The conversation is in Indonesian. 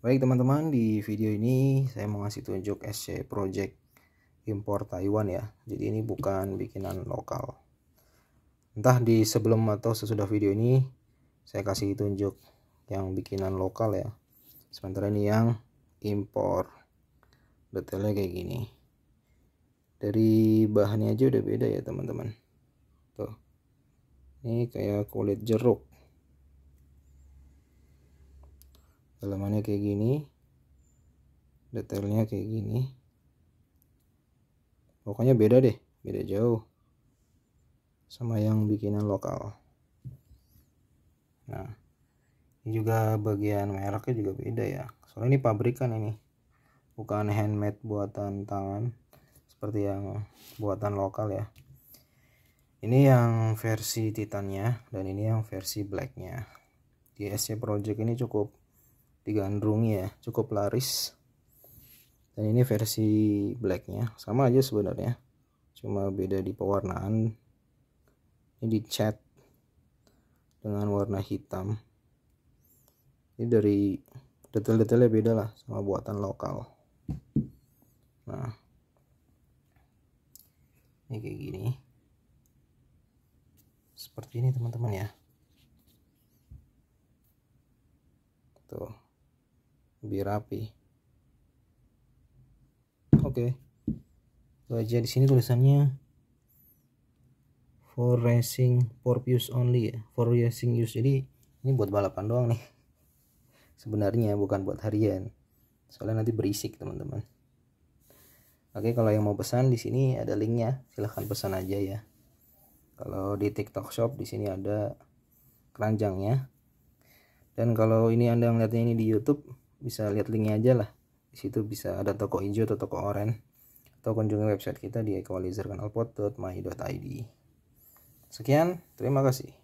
Baik teman-teman, di video ini saya mau ngasih tunjuk SC Project impor Taiwan ya. Jadi ini bukan bikinan lokal. Entah di sebelum atau sesudah video ini saya kasih tunjuk yang bikinan lokal ya. Sementara ini yang impor. Detailnya kayak gini. Dari bahannya aja udah beda ya teman-teman. Tuh. Ini kayak kulit jeruk. dalamannya kayak gini detailnya kayak gini pokoknya beda deh beda jauh sama yang bikinan lokal nah ini juga bagian mereknya juga beda ya soalnya ini pabrikan ini bukan handmade buatan tangan seperti yang buatan lokal ya ini yang versi titannya dan ini yang versi blacknya di SC Project ini cukup digandrungi ya cukup laris dan ini versi blacknya sama aja sebenarnya cuma beda di pewarnaan ini di cat dengan warna hitam ini dari detail-detailnya beda lah sama buatan lokal nah ini kayak gini seperti ini teman-teman ya tuh lebih rapi oke okay. itu aja di sini tulisannya for racing for use only for racing use jadi ini buat balapan doang nih sebenarnya bukan buat harian soalnya nanti berisik teman-teman Oke, kalau yang mau pesan di sini ada linknya, silahkan pesan aja ya. Kalau di TikTok Shop di sini ada keranjangnya. Dan kalau ini Anda melihatnya ini di YouTube, bisa lihat linknya aja lah di situ bisa ada toko hijau atau toko oranye atau kunjungi website kita di equalizerkanalpot.my.id sekian terima kasih